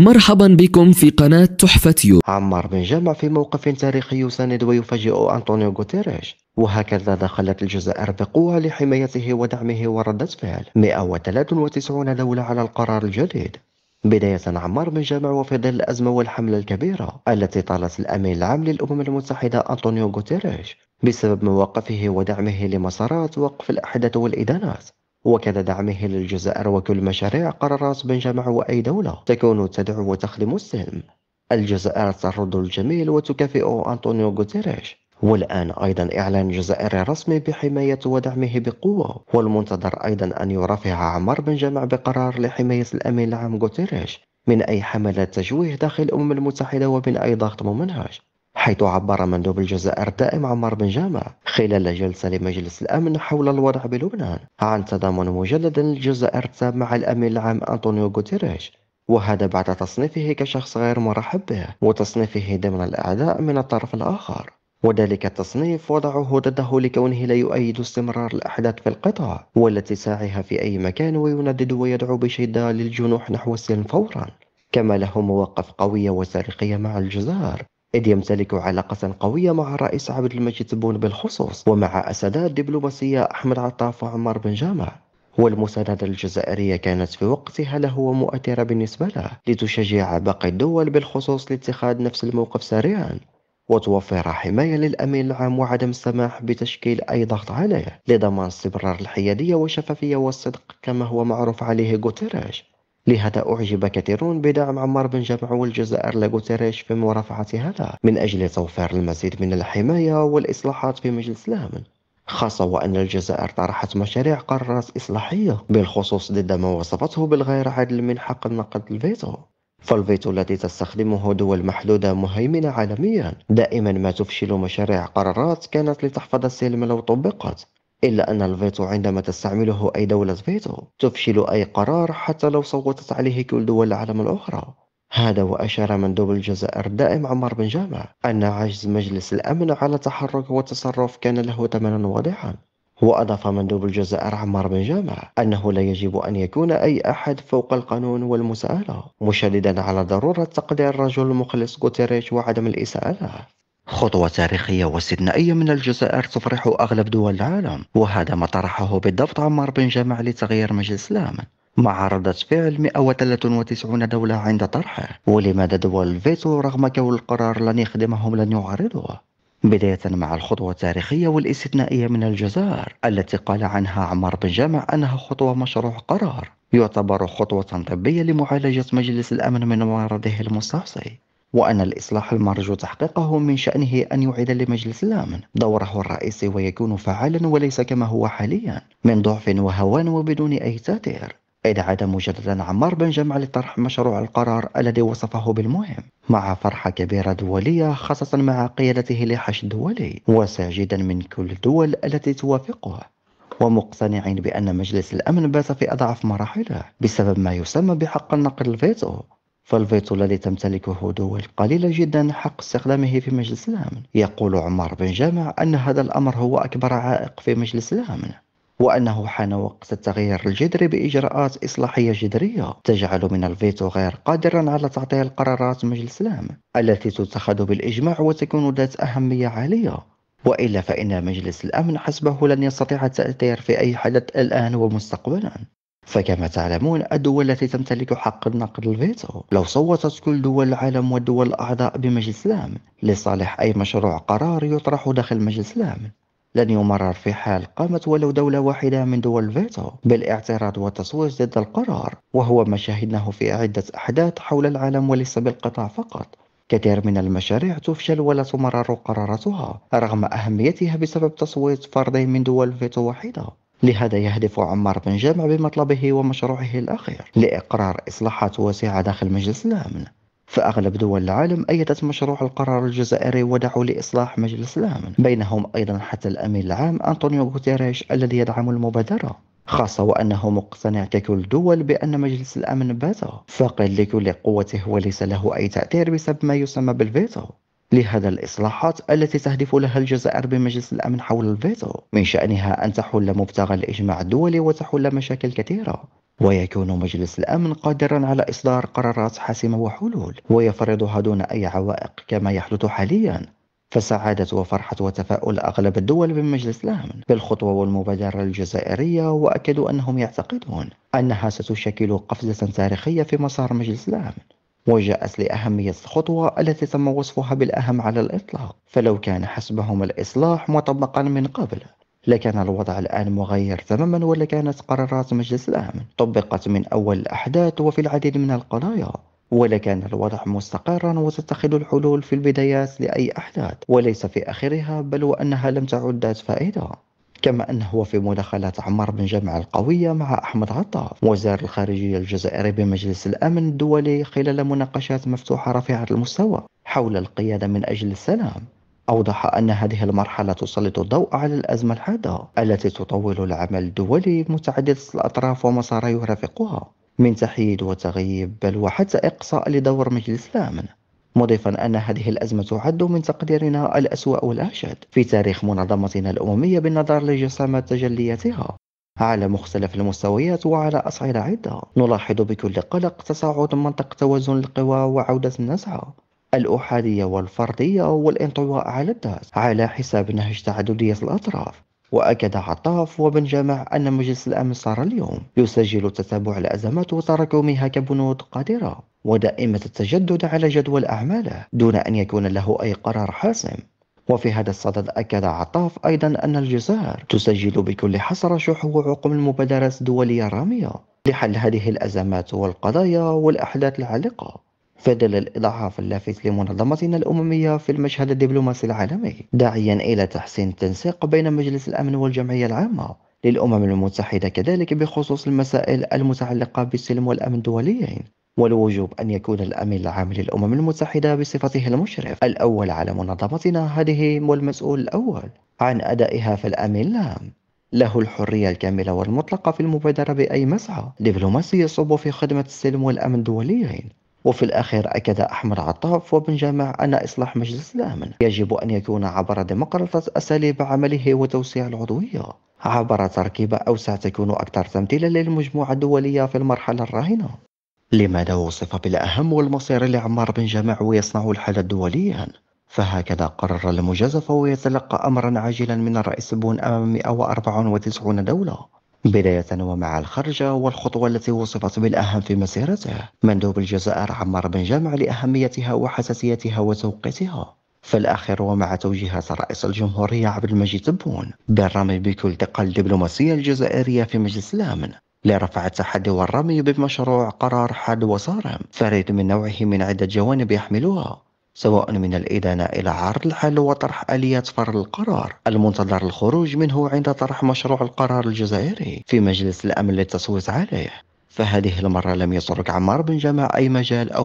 مرحبا بكم في قناة تحفة يو عمار بن جمع في موقف تاريخي يساند ويفاجئ أنطونيو غوتيريش وهكذا دخلت الجزائر بقوة لحمايته ودعمه وردت فعل 193 دولة على القرار الجديد بداية عمار بن جمع وفي ظل الأزمة والحملة الكبيرة التي طالت الأمين العام للأمم المتحدة أنطونيو غوتيريش بسبب مواقفه ودعمه لمسارات وقف الأحداث والإدانات وكذا دعمه للجزائر وكل مشاريع قررت بن جمع وأي دولة تكون تدعو وتخدم السلم الجزائر ترد الجميل وتكافئ أنطونيو غوتيريش والآن أيضا إعلان جزائر رسمي بحماية ودعمه بقوة والمنتظر أيضا أن يرافع عمار بن جمع بقرار لحماية الأمين العام غوتيريش من أي حملات تشويه داخل الأمم المتحدة ومن أي ضغط ممنهج حيث عبر مندوب الجزائر الدائم عمار بن جامع خلال جلسة لمجلس الأمن حول الوضع بلبنان عن تضامن مجلد للجزائر مع الأمين العام أنطونيو غوتيريش وهذا بعد تصنيفه كشخص غير مرحب به وتصنيفه ضمن الأعداء من الطرف الآخر وذلك التصنيف وضعه ضده لكونه لا يؤيد استمرار الأحداث في القطاع والتي ساعها في أي مكان ويندد ويدعو بشدة للجنوح نحو السلم فورا كما له مواقف قوية وتاريخية مع الجزائر إذ يمتلك علاقة قوية مع الرئيس عبد المجيد تبون بالخصوص ومع أسدات دبلوماسية أحمد عطاف وعمر بن جامع والمساندة الجزائرية كانت في وقتها له ومؤثرة بالنسبة له لتشجع باقي الدول بالخصوص لاتخاذ نفس الموقف سريعا وتوفر حماية للأمين العام وعدم السماح بتشكيل أي ضغط عليه لضمان استمرار الحيادية والشفافية والصدق كما هو معروف عليه غوتيريش لهذا أعجب كثيرون بدعم عمار بن جمع والجزائر لغوتيريش في مرافعة هذا من أجل توفير المزيد من الحماية والإصلاحات في مجلس الأمن خاصة وأن الجزائر طرحت مشاريع قرارات إصلاحية بالخصوص ضد ما وصفته بالغير عدل من حق النقد الفيتو فالفيتو التي تستخدمه دول محدودة مهيمنة عالميا دائما ما تفشل مشاريع قرارات كانت لتحفظ السلم لو طبقت إلا أن الفيتو عندما تستعمله أي دولة فيتو تفشل أي قرار حتى لو صوتت عليه كل دول العالم الأخرى هذا وأشار مندوب الجزائر الدائم عمار بن جامع أن عجز مجلس الأمن على التحرك والتصرف كان له ثمنا واضحا وأضاف مندوب الجزائر عمار بن جامع أنه لا يجب أن يكون أي أحد فوق القانون والمساءلة مشددا على ضرورة تقدير الرجل المخلص غوتيريش وعدم الإساءة له خطوة تاريخية واستثنائية من الجزائر تفرح أغلب دول العالم وهذا ما طرحه بالضبط عمار بن جمع لتغيير مجلس الأمن مع ردة فعل 193 دولة عند طرحه ولماذا دول الفيتو رغم كون القرار لن يخدمهم لن يعارضوه بداية مع الخطوة التاريخية والاستثنائية من الجزائر التي قال عنها عمار بن جمع أنها خطوة مشروع قرار يعتبر خطوة طبية لمعالجة مجلس الأمن من مرضه المستعصي وأن الإصلاح المرجو تحقيقه من شأنه أن يعيد لمجلس الأمن دوره الرئيسي ويكون فعالا وليس كما هو حاليا من ضعف وهوان وبدون أي تأثير إذ عاد مجددا عمار بن جمع لطرح مشروع القرار الذي وصفه بالمهم مع فرحة كبيرة دولية خاصة مع قيادته لحشد دولي وساجدا من كل الدول التي توافقه ومقتنعين بأن مجلس الأمن بات في أضعف مراحله بسبب ما يسمى بحق النقد الفيتو فالفيتو الذي تمتلكه دول قليلة جدا حق استخدامه في مجلس الأمن يقول عمر بن جامع أن هذا الأمر هو أكبر عائق في مجلس الأمن وأنه حان وقت التغيير الجذري بإجراءات إصلاحية جذرية تجعل من الفيتو غير قادرا على تعطيل قرارات مجلس الأمن التي تتخذ بالإجماع وتكون ذات أهمية عالية وإلا فإن مجلس الأمن حسبه لن يستطيع التأثير في أي حدث الآن ومستقبلا فكما تعلمون الدول التي تمتلك حق النقد الفيتو لو صوتت كل دول العالم والدول الأعضاء بمجلس الأمن لصالح أي مشروع قرار يطرح داخل مجلس الأمن لن يمرر في حال قامت ولو دولة واحدة من دول الفيتو بالاعتراض والتصويت ضد القرار وهو ما شاهدناه في عدة أحداث حول العالم وليس بالقطاع فقط كثير من المشاريع تفشل ولا تمرر قراراتها رغم أهميتها بسبب تصويت فرد من دول فيتو واحدة لهذا يهدف عمار بن جامع بمطلبه ومشروعه الأخير لإقرار إصلاحات واسعة داخل مجلس الأمن فأغلب دول العالم أيدت مشروع القرار الجزائري ودعوا لإصلاح مجلس الأمن بينهم أيضا حتى الأمين العام أنطونيو غوتيريش الذي يدعم المبادرة خاصة وأنه مقتنع ككل دول بأن مجلس الأمن بات فاقد لكل قوته وليس له أي تأثير بسبب ما يسمى بالفيتو لهذا الإصلاحات التي تهدف لها الجزائر بمجلس الأمن حول الفيتو من شأنها أن تحل مبتغى الإجماع الدولي وتحل مشاكل كثيرة ويكون مجلس الأمن قادرا على إصدار قرارات حاسمة وحلول ويفرضها دون أي عوائق كما يحدث حاليا فسعادة وفرحة وتفاؤل أغلب الدول بمجلس الأمن بالخطوة والمبادرة الجزائرية وأكدوا أنهم يعتقدون أنها ستشكل قفزة تاريخية في مسار مجلس الأمن وجاءت لأهمية الخطوة التي تم وصفها بالأهم على الإطلاق فلو كان حسبهم الإصلاح مطبقا من قبل لكان الوضع الآن مغير تماما ولا كانت قرارات مجلس الأمن طبقت من أول الأحداث وفي العديد من القضايا ولا كان الوضع مستقرا وتتخذ الحلول في البدايات لأي أحداث وليس في آخرها بل وأنها لم تعد ذات فائدة كما أنه هو في مداخلات عمار بن جمع القوية مع أحمد عطاف وزير الخارجية الجزائري بمجلس الأمن الدولي خلال مناقشات مفتوحة رفيعة المستوى حول القيادة من أجل السلام أوضح أن هذه المرحلة تسلط الضوء على الأزمة الحادة التي تطول العمل الدولي متعددة الأطراف ومسار يرافقها من تحييد وتغييب بل وحتى إقصاء لدور مجلس الأمن مضيفا أن هذه الأزمة تعد من تقديرنا الأسوأ والأشد في تاريخ منظمتنا الأممية بالنظر لجسامة تجلياتها على مختلف المستويات وعلى أصعدة عدة نلاحظ بكل قلق تصاعد منطق توازن القوى وعودة النزعة الأحادية والفردية والانطواء على الذات على حساب نهج تعددية الأطراف وأكد عطاف وبن جمع أن مجلس الأمن صار اليوم يسجل تتابع الأزمات وتراكمها كبنود قادرة ودائمة التجدد على جدول أعماله دون أن يكون له أي قرار حاسم وفي هذا الصدد أكد عطاف أيضا أن الجزائر تسجل بكل حسرة شح وعقم المبادرات الدولية الرامية لحل هذه الأزمات والقضايا والأحداث العالقة فضل الإضعاف اللافت لمنظمتنا الأممية في المشهد الدبلوماسي العالمي داعيا إلى تحسين التنسيق بين مجلس الأمن والجمعية العامة للأمم المتحدة كذلك بخصوص المسائل المتعلقة بالسلم والأمن الدوليين والوجوب أن يكون الأمين العام للأمم المتحدة بصفته المشرف الأول على منظمتنا هذه والمسؤول الأول عن أدائها فالأمين العام له الحرية الكاملة والمطلقة في المبادرة بأي مسعى دبلوماسي يصب في خدمة السلم والأمن الدوليين وفي الأخير أكد أحمد عطاف وبن جامع أن إصلاح مجلس الأمن يجب أن يكون عبر ديمقراطة أساليب عمله وتوسيع العضوية عبر تركيبة أوسع تكون أكثر تمثيلا للمجموعة الدولية في المرحلة الراهنة لماذا وصف بالأهم والمصير لعمار بن جامع ويصنع الحالة دوليا فهكذا قرر المجازفة ويتلقى أمرا عاجلا من الرئيس بون أمام 194 دولة بداية ومع الخرجة والخطوة التي وصفت بالأهم في مسيرته مندوب الجزائر عمار بن جامع لأهميتها وحساسيتها وتوقيتها فالأخير ومع توجيهات رئيس الجمهورية عبد المجيد تبون بالرمي بكل دقة الدبلوماسية الجزائرية في مجلس الأمن لرفع التحدي والرمي بمشروع قرار حاد وصارم فريد من نوعه من عدة جوانب يحملها سواء من الإدانة إلى عرض الحل وطرح آليات فرض القرار المنتظر الخروج منه عند طرح مشروع القرار الجزائري في مجلس الأمن للتصويت عليه فهذه المرة لم يترك عمار بن جماع أي مجال أو